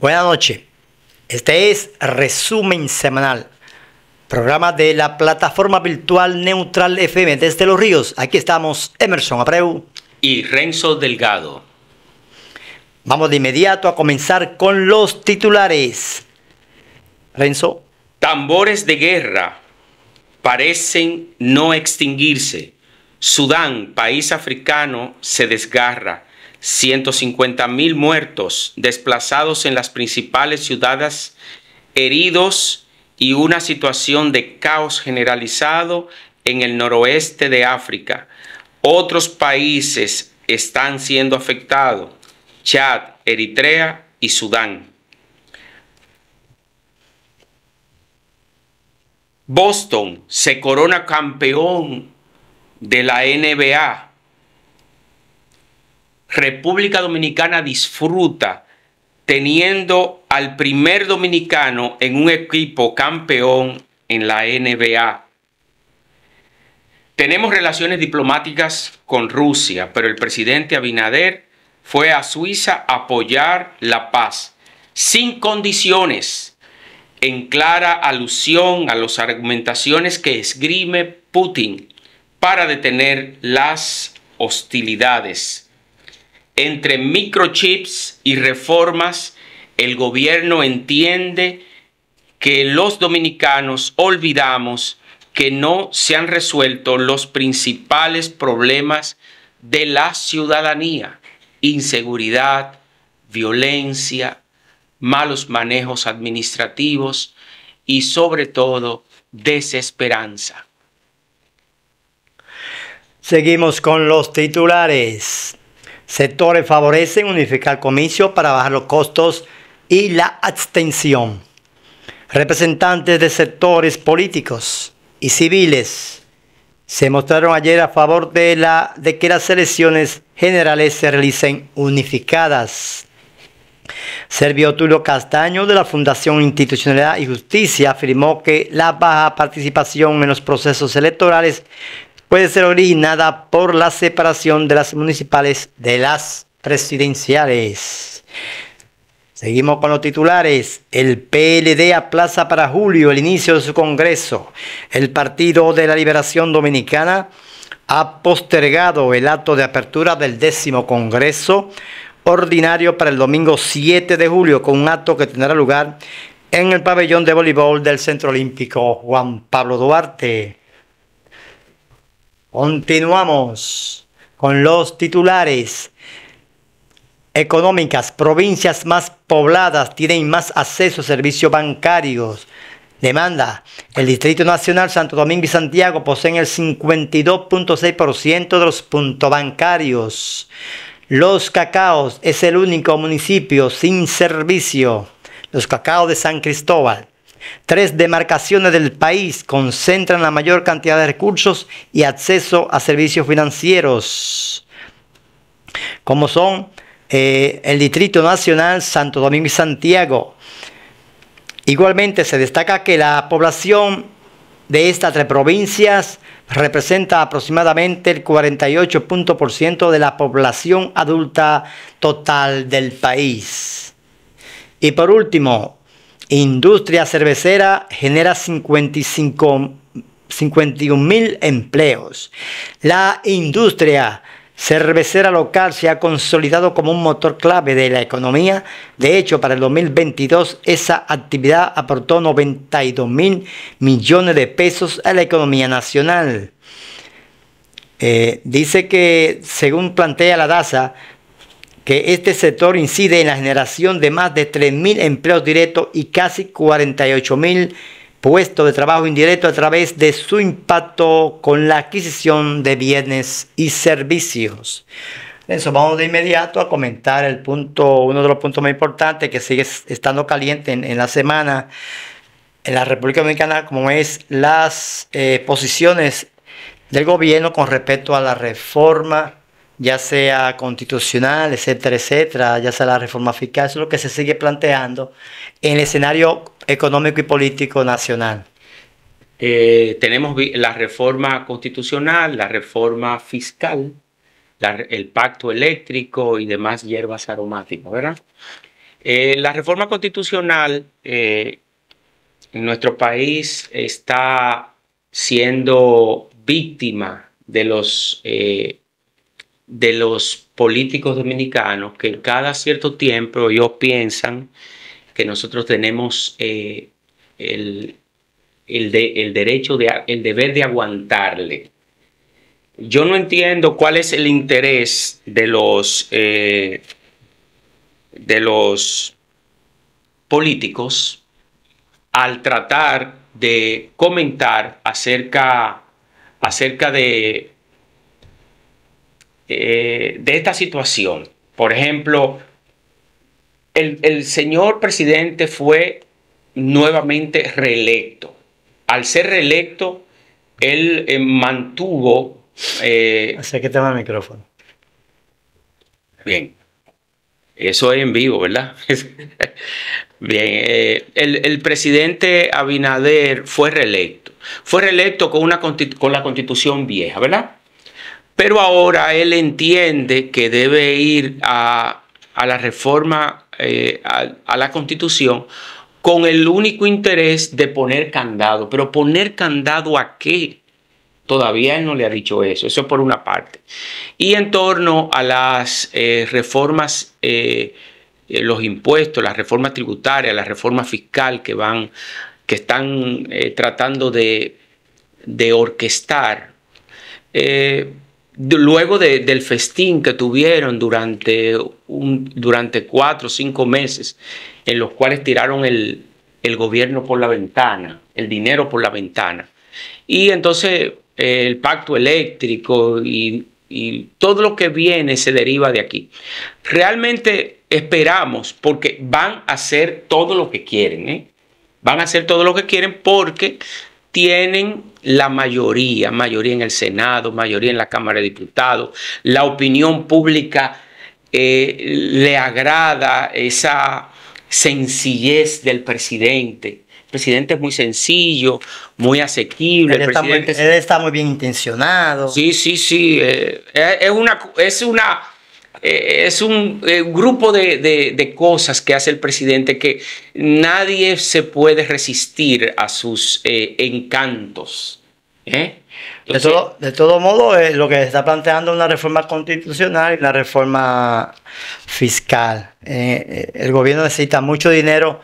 Buenas noches. Este es Resumen Semanal, programa de la plataforma virtual Neutral FM desde Los Ríos. Aquí estamos Emerson Abreu y Renzo Delgado. Vamos de inmediato a comenzar con los titulares. Renzo. Tambores de guerra parecen no extinguirse. Sudán, país africano, se desgarra. 150 mil muertos, desplazados en las principales ciudades, heridos y una situación de caos generalizado en el noroeste de África. Otros países están siendo afectados, Chad, Eritrea y Sudán. Boston se corona campeón de la NBA República Dominicana disfruta teniendo al primer dominicano en un equipo campeón en la NBA. Tenemos relaciones diplomáticas con Rusia, pero el presidente Abinader fue a Suiza a apoyar la paz sin condiciones, en clara alusión a las argumentaciones que esgrime Putin para detener las hostilidades entre microchips y reformas, el gobierno entiende que los dominicanos olvidamos que no se han resuelto los principales problemas de la ciudadanía, inseguridad, violencia, malos manejos administrativos y sobre todo desesperanza. Seguimos con los titulares. Sectores favorecen unificar comicios para bajar los costos y la abstención. Representantes de sectores políticos y civiles se mostraron ayer a favor de, la, de que las elecciones generales se realicen unificadas. Servio Tulio Castaño de la Fundación Institucionalidad y Justicia afirmó que la baja participación en los procesos electorales puede ser originada por la separación de las municipales de las presidenciales. Seguimos con los titulares. El PLD aplaza para julio el inicio de su Congreso. El Partido de la Liberación Dominicana ha postergado el acto de apertura del décimo Congreso ordinario para el domingo 7 de julio con un acto que tendrá lugar en el pabellón de voleibol del Centro Olímpico Juan Pablo Duarte. Continuamos con los titulares. Económicas, provincias más pobladas tienen más acceso a servicios bancarios. Demanda, el Distrito Nacional Santo Domingo y Santiago poseen el 52.6% de los puntos bancarios. Los Cacaos es el único municipio sin servicio. Los Cacaos de San Cristóbal. Tres demarcaciones del país concentran la mayor cantidad de recursos y acceso a servicios financieros, como son eh, el Distrito Nacional Santo Domingo y Santiago. Igualmente se destaca que la población de estas tres provincias representa aproximadamente el 48% de la población adulta total del país. Y por último, Industria cervecera genera 55 51 mil empleos. La industria cervecera local se ha consolidado como un motor clave de la economía. De hecho, para el 2022 esa actividad aportó 92 mil millones de pesos a la economía nacional. Eh, dice que, según plantea la DASA, que este sector incide en la generación de más de 3.000 empleos directos y casi 48.000 puestos de trabajo indirecto a través de su impacto con la adquisición de bienes y servicios. Eso, vamos de inmediato a comentar el punto, uno de los puntos más importantes que sigue estando caliente en, la semana en la República Dominicana, como es las eh, posiciones del gobierno con respecto a la reforma ya sea constitucional, etcétera, etcétera, ya sea la reforma fiscal, eso es lo que se sigue planteando en el escenario económico y político nacional. Eh, tenemos la reforma constitucional, la reforma fiscal, el pacto eléctrico y demás hierbas aromáticas, ¿verdad? Eh, la reforma constitucional eh, en nuestro país está siendo víctima de los de los políticos dominicanos que cada cierto tiempo ellos piensan que nosotros tenemos eh, el, el, derecho, de, el deber de aguantarle. Yo no entiendo cuál es el interés de los, eh, de los políticos al tratar de comentar acerca, acerca de eh, de esta situación. Por ejemplo, el, señor presidente fue nuevamente reelecto. Al ser reelecto, él eh, mantuvo... Eh, tema el micrófono. Bien. Eso es en vivo, ¿verdad? Bien, eh, el, el, presidente Abinader fue reelecto. Fue reelecto con, una, con la constitución vieja, ¿verdad? Pero ahora él entiende que debe ir a, la reforma, eh, a, la constitución, con el único interés de poner candado. Pero poner candado a qué? Todavía él no le ha dicho eso, eso por una parte. Y en torno a las eh, reformas, eh, los impuestos, las reformas tributarias, la reforma fiscal que van, que están tratando de orquestar, luego del festín que tuvieron durante, durante cuatro o cinco meses, en los cuales tiraron el, gobierno por la ventana, el dinero por la ventana. Y entonces eh, el pacto eléctrico y, todo lo que viene se deriva de aquí. Realmente esperamos, porque van a hacer todo lo que quieren, ¿eh? van a hacer todo lo que quieren porque tienen la mayoría, mayoría en el Senado, mayoría en la Cámara de Diputados, la opinión pública eh, le agrada esa sencillez del presidente. El presidente es muy sencillo, muy asequible. Él, está, muy, bien intencionado. Sí, sí, sí. Eh, eh, es, una, es una eh, es un eh, grupo de, cosas que hace el presidente que nadie se puede resistir a sus eh, encantos. de, todo, de todo modo, lo que está planteando es una reforma constitucional y una reforma fiscal. el gobierno necesita mucho dinero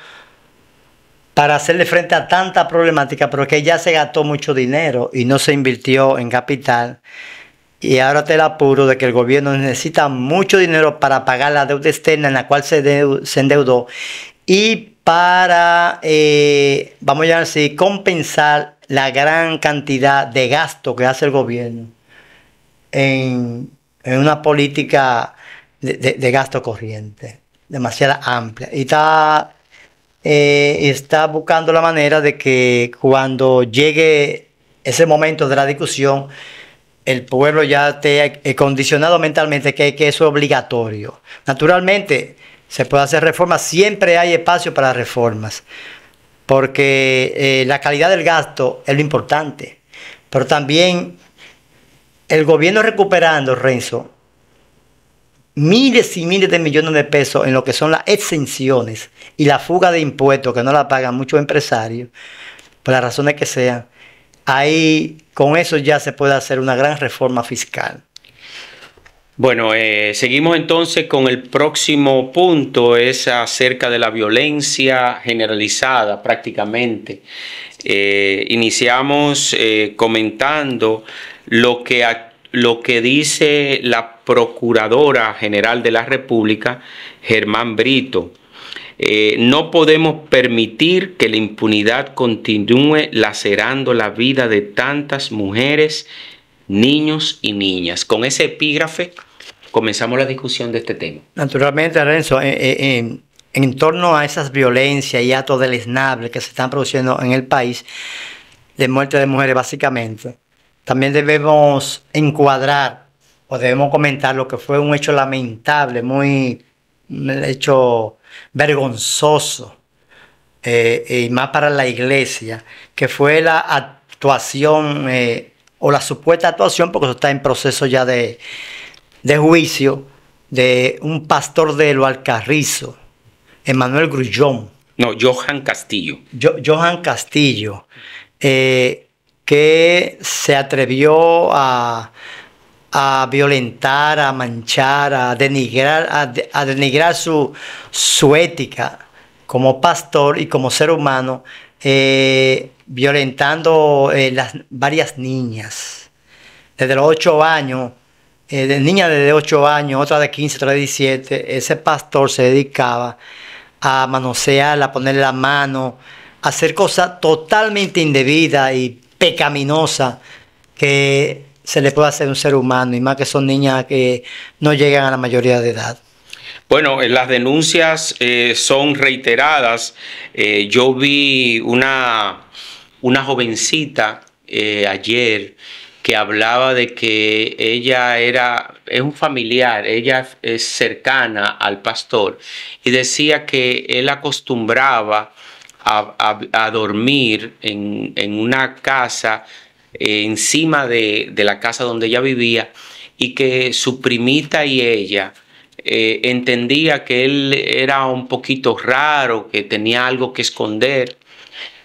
para hacerle frente a tanta problemática, pero que ya se gastó mucho dinero y no se invirtió en capital. Y ahora te la apuro de que el gobierno necesita mucho dinero para pagar la deuda externa en la cual se, se endeudó y para, eh, vamos a llamar así, compensar la gran cantidad de gasto que hace el gobierno en, una política de, gasto corriente demasiado amplia. Y está, eh, está buscando la manera de que cuando llegue ese momento de la discusión, el pueblo ya esté eh, condicionado mentalmente que, que eso es obligatorio. Naturalmente, se puede hacer reformas, siempre hay espacio para reformas, porque eh, la calidad del gasto es lo importante, pero también el gobierno recuperando, Renzo, miles y miles de millones de pesos en lo que son las exenciones y la fuga de impuestos que no la pagan muchos empresarios, por las razones que sean, ahí con eso ya se puede hacer una gran reforma fiscal. Bueno, eh, seguimos entonces con el próximo punto, es acerca de la violencia generalizada prácticamente. Eh, iniciamos eh, comentando lo que, lo que dice la Procuradora General de la República, Germán Brito eh, no podemos permitir que la impunidad continúe lacerando la vida de tantas mujeres, niños y niñas. Con ese epígrafe comenzamos la discusión de este tema. Naturalmente, Renzo, eh, eh, en, torno a esas violencias y actos deleznables que se están produciendo en el país, de muerte de mujeres básicamente, también debemos encuadrar o debemos comentar lo que fue un hecho lamentable, muy hecho vergonzoso, eh, y más para la iglesia, que fue la actuación eh, o la supuesta actuación, porque eso está en proceso ya de, de juicio, de un pastor de Lo Alcarrizo, Emanuel Grullón. No, Johan Castillo. Johan Castillo, eh, que se atrevió a a violentar, a manchar, a denigrar, a, denigrar su, su, ética como pastor y como ser humano, eh, violentando eh, las varias niñas, desde los 8 años, eh, de niña desde 8 años, otra de 15, otra de 17, ese pastor se dedicaba a manosear, a ponerle la mano, a hacer cosas totalmente indebidas y pecaminosas que se le puede hacer un ser humano y más que son niñas que no llegan a la mayoría de edad. Bueno, eh, las denuncias eh, son reiteradas. Eh, yo vi una, una jovencita ayer que hablaba de que ella era, es un familiar, ella es cercana al pastor y decía que él acostumbraba a, dormir en, en una casa eh, encima de, la casa donde ella vivía y que su primita y ella eh, entendía que él era un poquito raro, que tenía algo que esconder.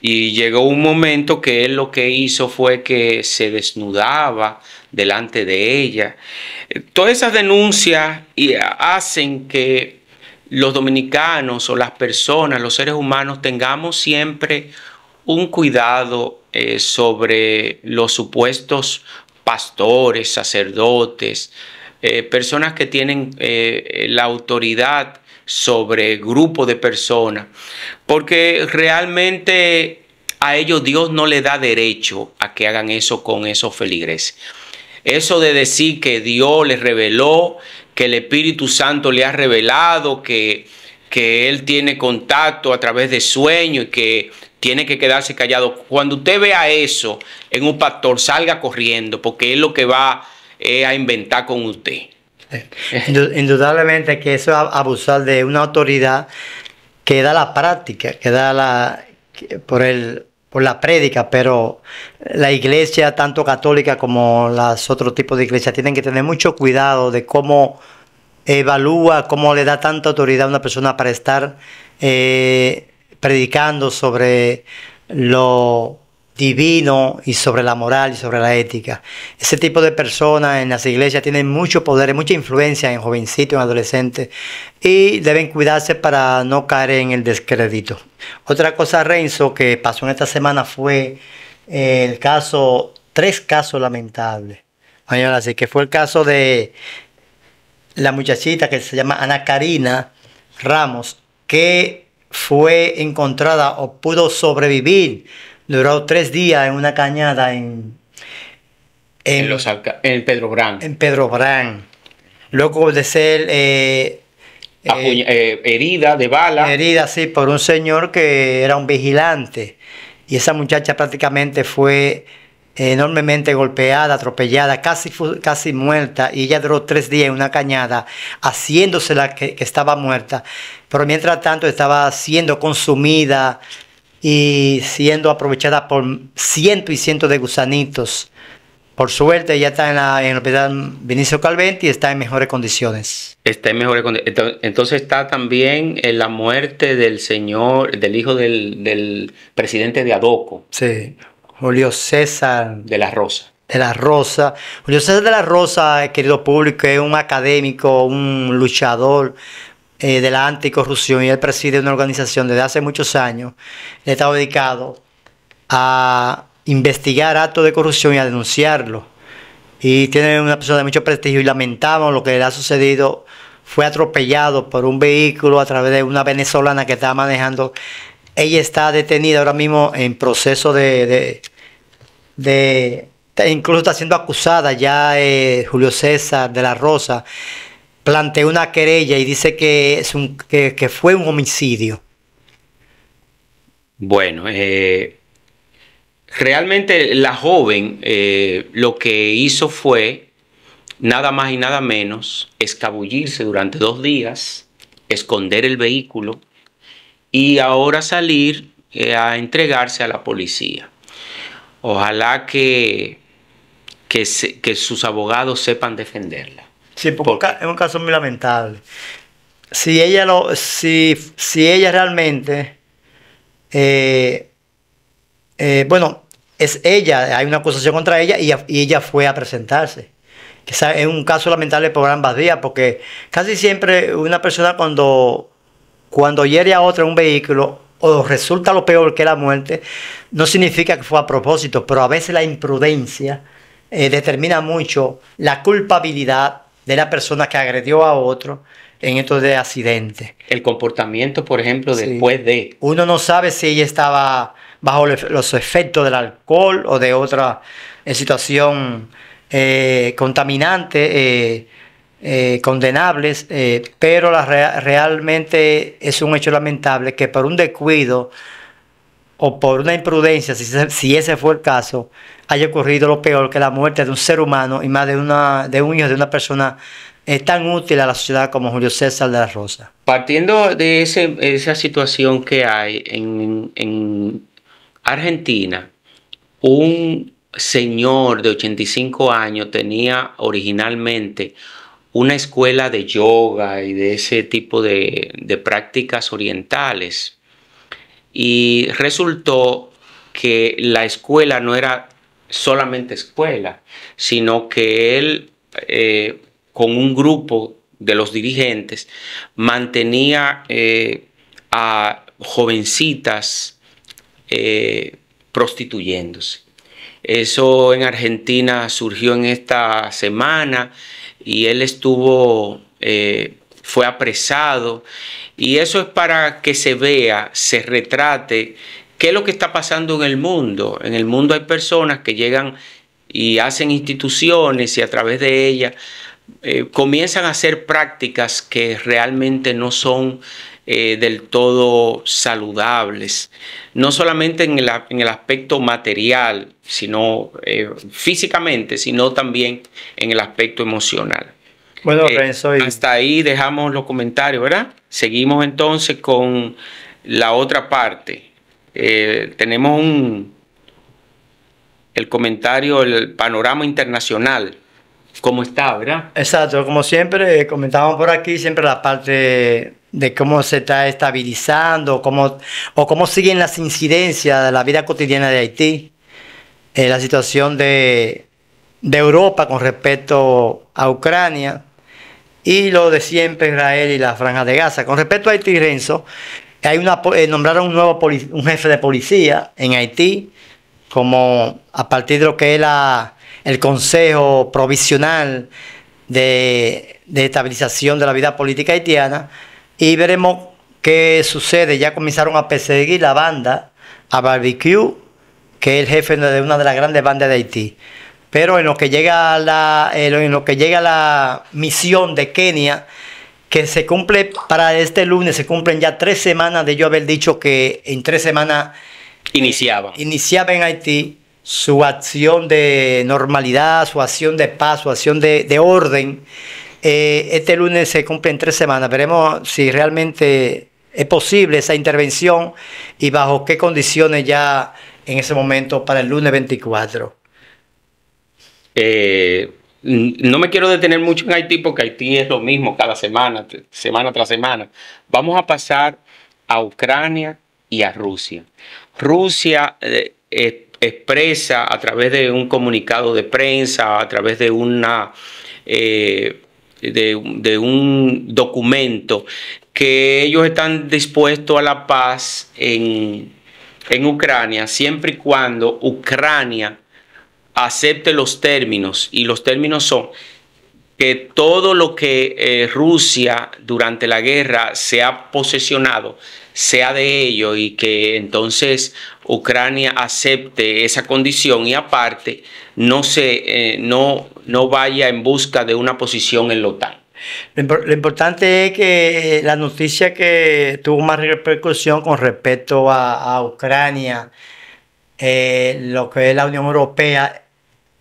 Y llegó un momento que él lo que hizo fue que se desnudaba delante de ella. Todas esas denuncias hacen que los dominicanos o las personas, los seres humanos, tengamos siempre un cuidado eh, sobre los supuestos pastores, sacerdotes, eh, personas que tienen eh, la autoridad sobre grupo de personas, porque realmente a ellos Dios no le da derecho a que hagan eso con esos feligreses. Eso de decir que Dios les reveló, que el Espíritu Santo le ha revelado, que que él tiene contacto a través de sueños y que tiene que quedarse callado. Cuando usted vea eso en un pastor, salga corriendo, porque es lo que va eh, a inventar con usted. Eh, indudablemente que eso es abusar de una autoridad que da la práctica, que da la por el por la prédica, pero la iglesia, tanto católica como los otros tipos de iglesia, tienen que tener mucho cuidado de cómo evalúa cómo le da tanta autoridad a una persona para estar eh, predicando sobre lo divino y sobre la moral y sobre la ética. Ese tipo de personas en las iglesias tienen mucho poder, mucha influencia en jovencitos, en adolescentes, y deben cuidarse para no caer en el descrédito. Otra cosa, Renzo, que pasó en esta semana fue eh, el caso, tres casos lamentables. Así que fue el caso de la muchachita que se llama Ana Karina Ramos, que fue encontrada o pudo sobrevivir, duró tres días en una cañada en, en, los en Pedro Brán. En Pedro Brán. Luego de ser eh, eh, eh, herida de bala. Herida, sí, por un señor que era un vigilante. Y esa muchacha prácticamente fue enormemente golpeada, atropellada, casi, casi muerta, y ella duró tres días en una cañada, haciéndosela que, que estaba muerta, pero mientras tanto estaba siendo consumida y siendo aprovechada por cientos y cientos de gusanitos. Por suerte ya está en, la, en el hospital Vinicio Calventi y está en mejores condiciones. Está en mejores condiciones. Entonces está también la muerte del señor, del hijo del, del presidente de Adoco. Sí. Julio César. De la Rosa. De la Rosa. Julio César de la Rosa, eh, querido público, es un académico, un luchador eh, de la anticorrupción y él preside una organización desde hace muchos años. Le está dedicado a investigar actos de corrupción y a denunciarlo. Y tiene una persona de mucho prestigio y lamentamos lo que le ha sucedido. Fue atropellado por un vehículo a través de una venezolana que estaba manejando ella está detenida ahora mismo en proceso de, de incluso está siendo acusada ya eh, Julio César de la Rosa, planteó una querella y dice que, es un, que, fue un homicidio. Bueno, eh, realmente la joven eh, lo que hizo fue nada más y nada menos escabullirse durante dos días, esconder el vehículo y ahora salir a entregarse a la policía. Ojalá que, que, sus abogados sepan defenderla. Sí, porque, es un caso muy lamentable. Si ella, lo, si ella realmente, eh, eh, bueno, es ella, hay una acusación contra ella y, ella fue a presentarse es un caso lamentable por ambas vías, porque casi siempre una persona cuando, cuando hiere a otra en un vehículo, o resulta lo peor que la muerte, no significa que fue a propósito, pero a veces la imprudencia eh, determina mucho la culpabilidad de la persona que agredió a otro en estos de accidentes. El comportamiento, por ejemplo, después de... Uno no sabe si ella estaba bajo los efectos del alcohol o de otra eh, situación eh, contaminante eh, condenables, eh, pero realmente es un hecho lamentable que por un descuido o por una imprudencia, si, ese fue el caso, haya ocurrido lo peor que la muerte de un ser humano y más de, una, de un hijo de una persona eh, tan útil a la sociedad como Julio César de la Rosa. Partiendo de esa situación que hay en Argentina, un señor de 85 años tenía originalmente una escuela de yoga y de ese tipo de, prácticas orientales. Y resultó que la escuela no era solamente escuela, sino que él eh, con un grupo de los dirigentes mantenía eh, a jovencitas eh, prostituyéndose. Eso en Argentina surgió en esta semana y él estuvo, eh, fue apresado. Y eso es para que se vea, se retrate qué es lo que está pasando en el mundo. En el mundo hay personas que llegan y hacen instituciones y a través de ellas eh, comienzan a hacer prácticas que realmente no son eh, del todo saludables, no solamente en el, aspecto material, sino eh, físicamente, sino también en el aspecto emocional. Bueno, eh, Renzo, hasta ahí dejamos los comentarios, ¿verdad? Seguimos entonces con la otra parte. tenemos un, el comentario, el panorama internacional cómo está, ¿verdad? Exacto, como siempre, comentábamos por aquí siempre la parte de cómo se está estabilizando o cómo siguen las incidencias de la vida cotidiana de Haití, eh, la situación de, Europa con respecto a Ucrania y lo de siempre Israel y la franja de Gaza. Con respecto a Haití, Renzo, hay una, eh, nombraron un nuevo un jefe de policía en Haití, como a partir de lo que es el Consejo Provisional de, de Estabilización de la Vida Política Haitiana, y veremos qué sucede. Ya comenzaron a perseguir la banda, a Barbecue, que es el jefe de una de las grandes bandas de Haití. Pero en lo que llega la, eh, en lo que llega la misión de Kenia, que se cumple para este lunes, se cumplen ya tres semanas de yo haber dicho que en tres semanas eh, iniciaba. en Haití su acción de normalidad, su acción de paz, su acción de orden eh, este lunes se cumple en tres semanas. Veremos si realmente es posible esa intervención y bajo qué condiciones ya en ese momento para el lunes 24. Eh, no me quiero detener mucho en Haití porque Haití es lo mismo cada semana, semana tras semana. Vamos a pasar a Ucrania y a Rusia. Rusia eh, expresa a través de un comunicado de prensa, a través de una de, un documento que ellos están dispuestos a la paz en, Ucrania siempre y cuando Ucrania acepte los términos. Y los términos son que todo lo que eh, Rusia durante la guerra se ha posesionado sea de ello y que entonces Ucrania acepte esa condición y aparte no se eh, no no vaya en busca de una posición en lo tal. Lo importante es que eh, la noticia que tuvo más repercusión con respecto a, Ucrania, eh, lo que es la Unión Europea,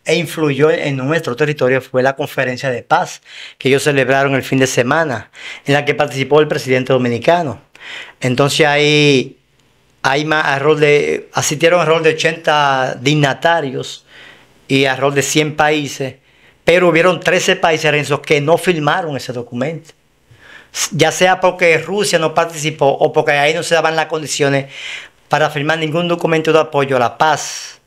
e influyó en nuestro territorio fue la conferencia de paz que ellos celebraron el fin de semana, en la que participó el presidente dominicano. Entonces ahí hay más asistieron a rol de 80 dignatarios y a rol de 100 países pero hubieron 13 países, que no firmaron ese documento. Ya sea porque Rusia no participó o porque ahí no se daban las condiciones para firmar ningún documento de apoyo a la paz.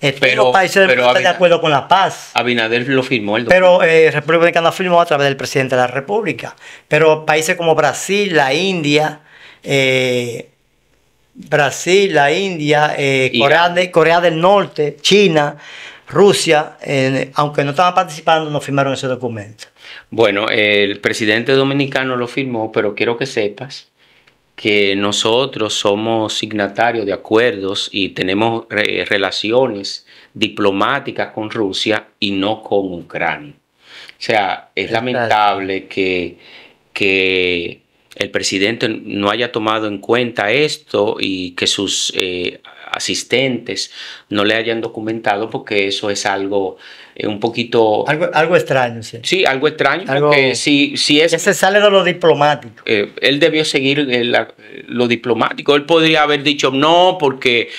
Eh, pero, los países están de acuerdo con la paz. Abinader lo firmó el Pero eh, República Dominicana firmó a través del presidente de la República. Pero países como Brasil, la India, eh, Brasil, la India, Corea del Norte, China, Rusia, aunque no estaba participando, no firmaron ese documento. Bueno, el presidente dominicano lo firmó, pero quiero que sepas que nosotros somos signatarios de acuerdos y tenemos relaciones diplomáticas con Rusia y no con Ucrania. O sea, es lamentable que, que el presidente no haya tomado en cuenta esto y que sus eh, asistentes no le hayan documentado porque eso es algo eh, un poquito... Algo, extraño, sí. algo extraño, si, si es... Que se sale de lo diplomático. Eh, él debió seguir eh, lo diplomático. Él podría haber dicho no porque,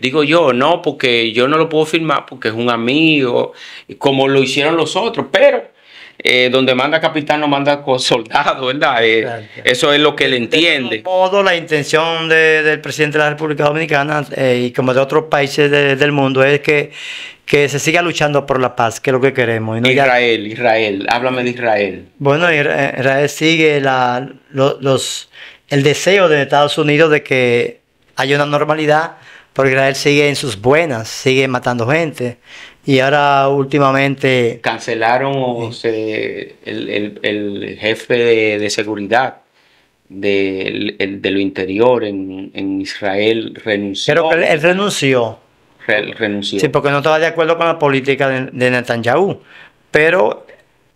digo yo, no porque yo no lo puedo firmar porque es un amigo, como lo hicieron los otros, pero eh, donde manda capitán no manda soldado, ¿verdad? Eh, eso es lo que él entiende. Todo la intención del presidente de la República Dominicana eh, y como de otros países del mundo es que, que se siga luchando por la paz, que es lo que queremos. Israel, Israel, háblame de Israel. Bueno, Israel sigue el deseo de Estados Unidos de que haya una normalidad, pero Israel sigue en sus buenas, sigue matando gente y ahora últimamente... Cancelaron el, jefe de, seguridad de, lo interior en, Israel renunció. Pero él, renunció. Sí, porque no estaba de acuerdo con la política de, de Netanyahu, pero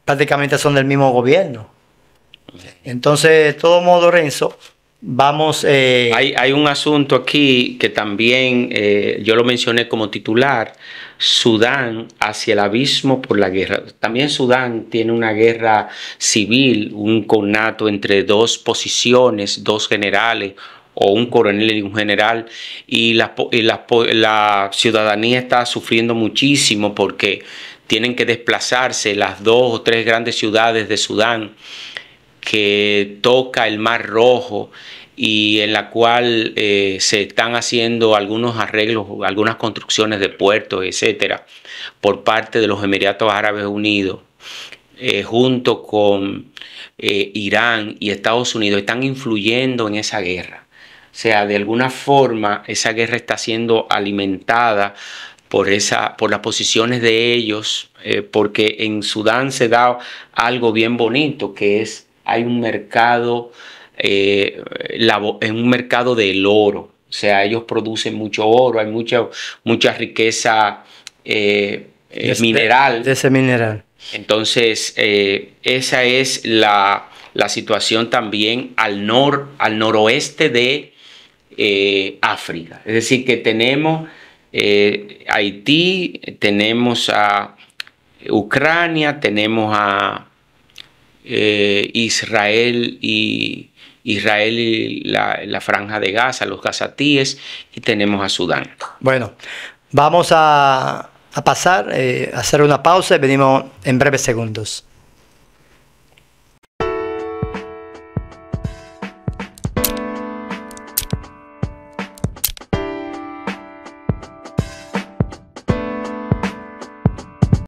prácticamente son del mismo gobierno. Entonces, de todo modo, Renzo, Vamos. Eh, hay, un asunto aquí que también eh, yo lo mencioné como titular: Sudán hacia el abismo por la guerra. También Sudán tiene una guerra civil, un conato entre dos posiciones, dos generales o un coronel y un general, y la ciudadanía está sufriendo muchísimo porque tienen que desplazarse las dos o tres grandes ciudades de Sudán que toca el Mar Rojo y en la cual eh, se están haciendo algunos arreglos, algunas construcciones de puertos, etcétera, por parte de los Emiratos Árabes Unidos, eh, junto con eh, Irán y Estados Unidos, están influyendo en esa guerra. O sea, de alguna forma esa guerra está siendo alimentada por, esa, por las posiciones de ellos, porque en Sudán se da algo bien bonito, que es hay un mercado, eh, un mercado del oro. O sea, ellos producen mucho oro, hay mucha, mucha riqueza eh, eh, mineral. De ese mineral. Entonces, esa es la, situación también al, al noroeste de África. Es decir, que tenemos Haití, tenemos a Ucrania, tenemos a eh, Israel y Israel la, franja de Gaza, los gazatíes, y tenemos a Sudán. Bueno, vamos a, pasar, eh, a hacer una pausa y venimos en breves segundos.